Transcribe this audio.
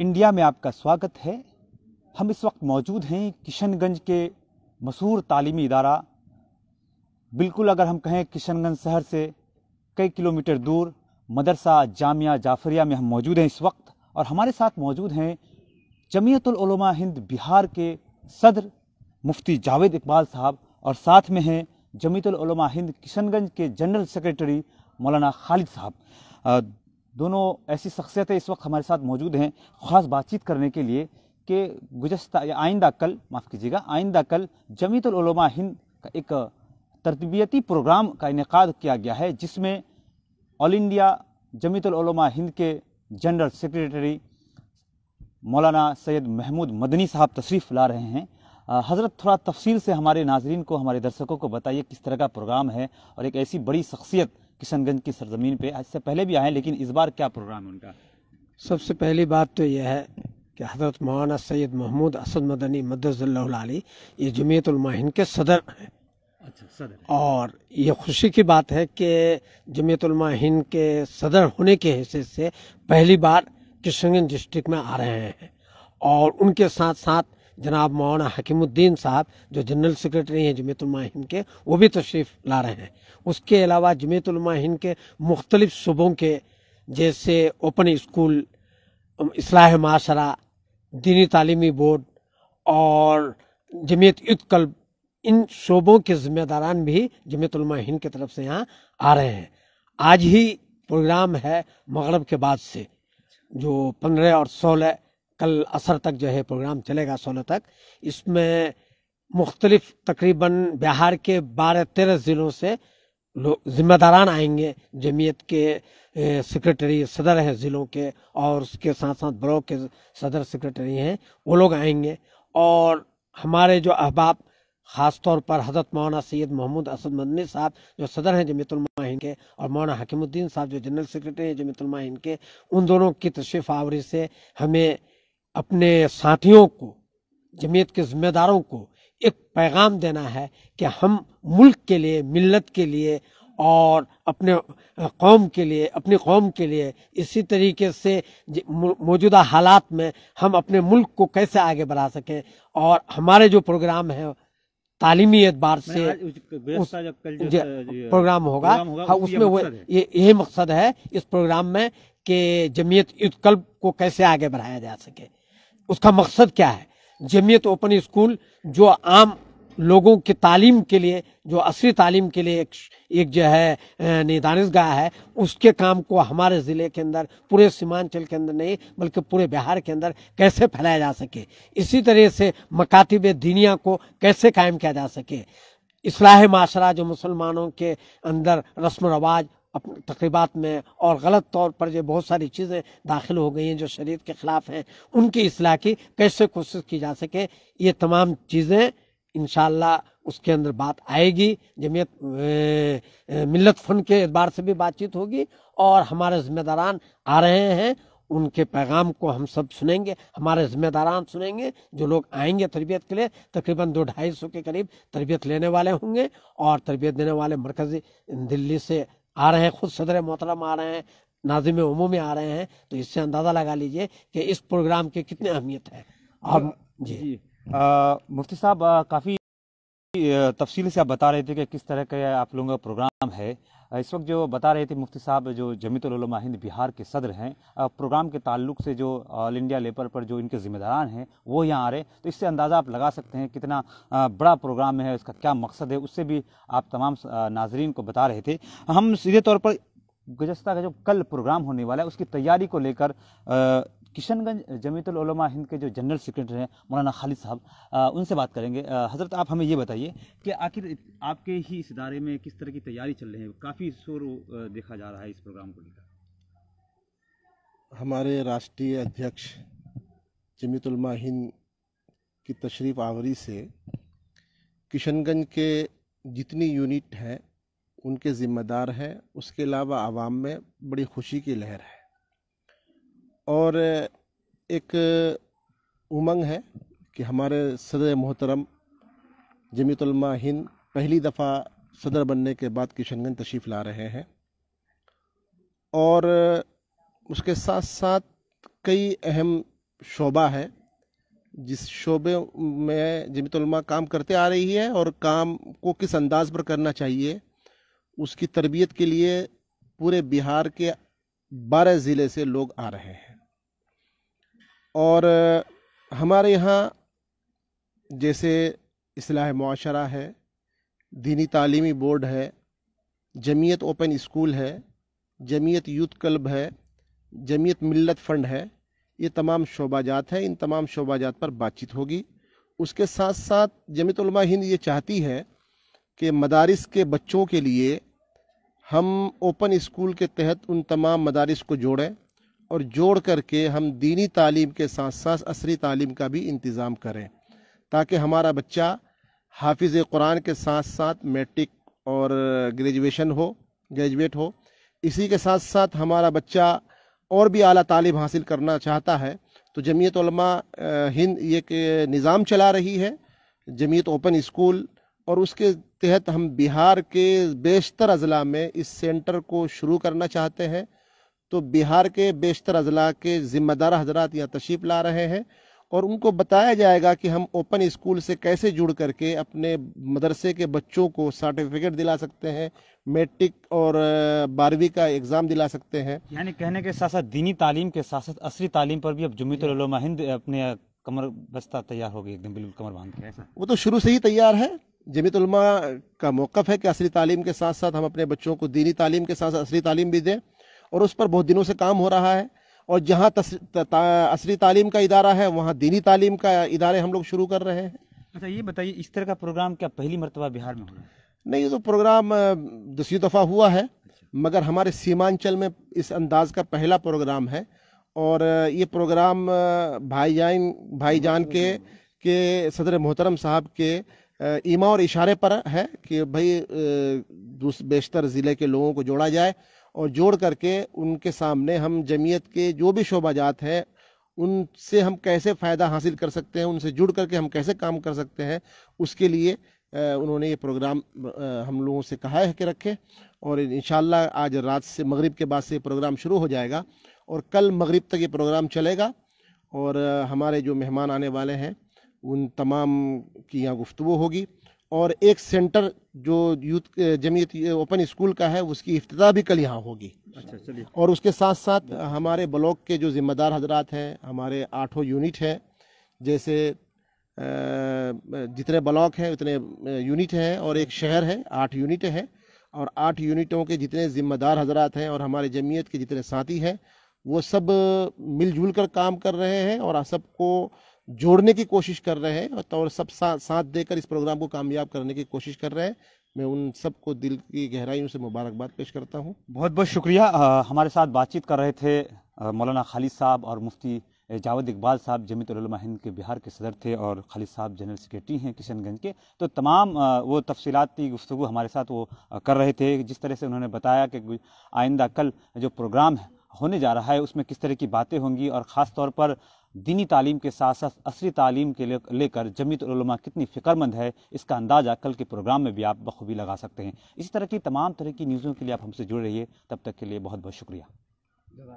India में आपका स्वागत है हम इस वक्त मौजूद हैं किशनगंज के मशहूर तालीमी इदारा बिल्कुल अगर हम कहें किशनगंज शहर से कई किलोमीटर दूर मदरसा जामिया जाफरिया में हम मौजूद हैं इस वक्त और हमारे साथ मौजूद हैं जमीयतलमा हिंद बिहार के सदर मुफ्ती जावेद इकबाल साहब और साथ में हैं जमीतलमा हिंद किशनगंज के जनरल सेक्रेटरी मौलाना खालिद साहब दोनों ऐसी शख्सियतें इस वक्त हमारे साथ मौजूद हैं ख़ास बातचीत करने के लिए कि गुजशत या आइंदा कल माफ़ कीजिएगा आइंदा कल जमीतलमा हिंद का एक तरबियती प्रोग्राम का इनका किया गया है जिसमें ऑल इंडिया जमीतलमा हिंद के जनरल सेक्रेटरी मौलाना सैयद महमूद मदनी साहब तशरीफ़ ला रहे हैं हज़रत थोड़ा तफसील से हमारे नाजरन को हमारे दर्शकों को बताइए किस तरह का प्रोग्राम है और एक ऐसी बड़ी शख्सियत किशनगंज की सरजमीन पे आज से पहले भी आए लेकिन इस बार क्या प्रोग्राम है उनका सबसे पहली बात तो यह है कि हजरत मौलाना सैयद महमूद असद मदनी मदली ये जमीयतमाहिन के सदर हैं अच्छा सदर और ये खुशी की बात है कि जमीयतमाहिन के सदर होने के हिस्से से पहली बार किशनगंज डिस्ट्रिक्ट में आ रहे हैं और उनके साथ साथ जनाब मौना हकीमुद्दीन साहब जो जनरल सेक्रेटरी हैं जमेतुल माहिन के वो भी तशरीफ़ ला रहे हैं उसके अलावा जमेतुल माहिन के मुख्तलिफ सूबों के जैसे ओपन स्कूल इसलाह माशरा दीनी तालीमी बोर्ड और जमीयत युद्ध कल्ब इन शोबों के जिम्मेदारान भी जमीतलमा हिंद की तरफ से यहाँ आ रहे हैं आज ही प्रोग्राम है मगरब के बाद से जो पंद्रह और सोलह कल असर तक जो है प्रोग्राम चलेगा सोलह तक इसमें मुख्तलिफ तकरीबन बिहार के बारह तेरह ज़िलों से लोग जिम्मेदारान आएंगे जमीयत के सेक्रेटरी सदर हैं ज़िलों के और उसके साथ साथ ब्लॉक के सदर सेक्रेटरी हैं वो लोग आएंगे और हमारे जो अहबाब ख़ास तौर पर हज़रत मौना सैयद मोहम्मद असद मदनी साहब जो सदर हैं जमीतुलमा के और मौना हकीमुद्दीन साहब जो जनरल सेक्रेटरी हैं जमीतुलमा के उन दोनों की तशरीफ़ आवरी से हमें अपने साथियों को जमीयत के जिम्मेदारों को एक पैगाम देना है कि हम मुल्क के लिए मिलत के लिए और अपने कौम के लिए अपनी कौम के लिए इसी तरीके से मौजूदा हालात में हम अपने मुल्क को कैसे आगे बढ़ा सकें और हमारे जो प्रोग्राम है तालीमी एतबार से उस, प्रोग्राम होगा हाँ उसमें वो ये यही मकसद है इस प्रोग्राम में कि जमीयत युद्ध कल्ब को कैसे आगे बढ़ाया जा सके उसका मकसद क्या है जमीयत ओपन स्कूल जो आम लोगों की तालीम के लिए जो असली तालीम के लिए एक, एक जो है निदानिश गाह है उसके काम को हमारे ज़िले के अंदर पूरे सीमांचल के अंदर नहीं बल्कि पूरे बिहार के अंदर कैसे फैलाया जा सके इसी तरह से मकातब दीनिया को कैसे कायम किया जा सके इसलाह माशरा जो मुसलमानों के अंदर रस्म रवाज तकरीबात में और गलत तौर पर जो बहुत सारी चीज़ें दाखिल हो गई हैं जो शरीर के ख़िलाफ़ हैं उनकी असलाह की कैसे कोशिश की जा सके ये तमाम चीज़ें इन उसके अंदर बात आएगी जमीयत मिलत फंड के एतबार से भी बातचीत होगी और हमारे ज़िम्मेदारान आ रहे हैं उनके पैगाम को हम सब सुनेंगे हमारे ज़िम्मेदारान सुनेंगे जो लोग आएंगे तरबियत के लिए तकरीबन दो ढाई सौ के करीब तरबियत लेने वाले होंगे और तरबियत देने वाले मरकज़ी दिल्ली से आ रहे हैं खुद सदर मोहतरम आ रहे हैं नाजिम उमू में आ रहे हैं तो इससे अंदाज़ा लगा लीजिए कि इस प्रोग्राम की कितनी अहमियत है और जी, मुफ्ती साहब काफ़ी तफसील से आप बता रहे थे कि किस तरह का आप लोगों का प्रोग्राम है इस वक्त जो बता रहे थे मुफ्ती साहब जो जमीतुलमा हिंद बिहार के सदर हैं प्रोग्राम के ताल्लुक से जो ऑल इंडिया लेवल पर जो इनके ज़िम्मेदारान हैं वो यहाँ आ रहे तो इससे अंदाज़ा आप लगा सकते हैं कितना बड़ा प्रोग्राम है इसका क्या मकसद है उससे भी आप तमाम नाजरीन को बता रहे थे हम सीधे तौर पर गुजस्ता का जो कल प्रोग्राम होने वाला है उसकी तैयारी को लेकर किशनगंज जमीतुलमा हिंद के जो जनरल सेक्रेटरी हैं मौलाना खालिद साहब उनसे बात करेंगे हज़रत आप हमें ये बताइए कि आखिर आपके ही इस इदारे में किस तरह की तैयारी चल रही है काफ़ी शोर देखा जा रहा है इस प्रोग्राम को लेकर हमारे राष्ट्रीय अध्यक्ष जमीतुलमा हिंद की तशरीफ़ आवरी से किशनगंज के जितनी यूनिट हैं उनके ज़िम्मेदार हैं उसके अलावा आवाम में बड़ी खुशी की लहर है और एक उमंग है कि हमारे सदर मोहतरम जमीतलमा हिंद पहली दफ़ा सदर बनने के बाद किशनगंज तशरीफ़ ला रहे हैं और उसके साथ साथ कई अहम शोबा है जिस शोबे में जमीतलमा काम करते आ रही है और काम को किस अंदाज पर करना चाहिए उसकी तरबियत के लिए पूरे बिहार के बारह ज़िले से लोग आ रहे हैं और हमारे यहाँ जैसे इसलाह माशरा है दीनी तालीमी बोर्ड है जमीयत ओपन स्कूल है जमीयत यूथ क्लब है जमीयत मिलत फ़ंड है ये तमाम शोबाजात हैं इन तमाम शोबाजात पर बातचीत होगी उसके साथ साथ जमीत हिंद ये चाहती है कि मदारस के बच्चों के लिए हम ओपन स्कूल के तहत उन तमाम मदारस को जोड़ें और जोड़ करके हम दीनी तालीम के साथ साथ असरी तालीम का भी इंतज़ाम करें ताकि हमारा बच्चा हाफिज़ कुरान के साथ साथ मैट्रिक और ग्रेजुएशन हो ग्रेजुएट हो इसी के साथ साथ हमारा बच्चा और भी अली तालीम हासिल करना चाहता है तो जमीयत हिंद ये के निज़ाम चला रही है जमीयत ओपन स्कूल और उसके तहत हम बिहार के बेशतर अजला में इस सेंटर को शुरू करना चाहते हैं तो बिहार के बेशतर अजला के ज़िम्मेदार हजरात यहाँ तशरीफ़ ला रहे हैं और उनको बताया जाएगा कि हम ओपन स्कूल से कैसे जुड़ करके अपने मदरसे के बच्चों को सर्टिफिकेट दिला सकते हैं मेट्रिक और बारहवीं का एग्ज़ाम दिला सकते हैं यानी कहने के साथ साथ दीनी तालीम के साथ साथ असली तालीम पर भी अब जमीत तो हिंद अपने कमर बस्ता तैयार हो गई एकदम बिल्कुल कमर बांध के वो तो शुरू से ही तैयार है जमीतलमा तो का मौक़ है कि असली तालीम के साथ साथ हम अपने बच्चों को दीनी तालीम के साथ साथ असली तालीम भी दें और उस पर बहुत दिनों से काम हो रहा है और जहाँ असली तालीम का इदारा है वहाँ दीनी तालीम का इदारे हम लोग शुरू कर रहे हैं अच्छा ये बताइए इस तरह का प्रोग्राम क्या पहली मरतबा बिहार में हुआ नहीं तो प्रोग्राम दूसरी दफ़ा हुआ है मगर हमारे सीमांचल में इस अंदाज का पहला प्रोग्राम है और ये प्रोग्राम भाईजान भाईजान के के सदर मोहतरम साहब के ईमा और इशारे पर है कि भाई बेशतर ज़िले के लोगों को जोड़ा जाए और जोड़ करके उनके सामने हम जमीयत के जो भी शोबाजात हैं उनसे हम कैसे फ़ायदा हासिल कर सकते हैं उनसे जुड़ करके हम कैसे काम कर सकते हैं उसके लिए उन्होंने ये प्रोग्राम हम लोगों से कहा है कि रखें और इन आज रात से मगरिब के बाद से प्रोग्राम शुरू हो जाएगा और कल मगरिब तक ये प्रोग्राम चलेगा और हमारे जो मेहमान आने वाले हैं उन तमाम की यहाँ गुफ्तु होगी और एक सेंटर जो यूथ जमीयत ओपन स्कूल का है उसकी अफ्ताह भी कल यहाँ होगी अच्छा चलिए और उसके साथ साथ हमारे ब्लॉक के जो ज़िम्मेदार हजरात हैं हमारे आठों यूनिट हैं जैसे जितने ब्लॉक हैं उतने यूनिट हैं और एक शहर है आठ यूनिट हैं और आठ यूनिटों के जितने ज़िम्मेदार हजरात हैं और हमारे जमीयत के जितने साथी हैं वो सब मिलजुल कर काम कर रहे हैं और सबको जोड़ने की कोशिश कर रहे हैं तो और सब सा, साथ देकर इस प्रोग्राम को कामयाब करने की कोशिश कर रहे हैं मैं उन सबको दिल की गहराइयों से मुबारकबाद पेश करता हूँ बहुत बहुत शुक्रिया आ, हमारे साथ बातचीत कर रहे थे मौलाना खालिद साहब और मुफ्ती जावेद इकबाल साहब जमीत हिंद के बिहार के सदर थे और खालिद साहब जनरल सेक्रेटरी हैं किशनगंज के तो तमाम वो तफसीलाती गुफ्तु हमारे साथ वो कर रहे थे जिस तरह से उन्होंने बताया कि आइंदा कल जो प्रोग्राम होने जा रहा है उसमें किस तरह की बातें होंगी और ख़ास तौर पर दीनी तालीम के साथ साथ असरी तालीम के लेकर जमीतलमा कितनी फ़िक्रमंद है इसका अंदाज़ा कल के प्रोग्राम में भी आप बखूबी लगा सकते हैं इसी तरह की तमाम तरह की न्यूज़ों के लिए आप हमसे जुड़ रहिए तब तक के लिए बहुत बहुत शुक्रिया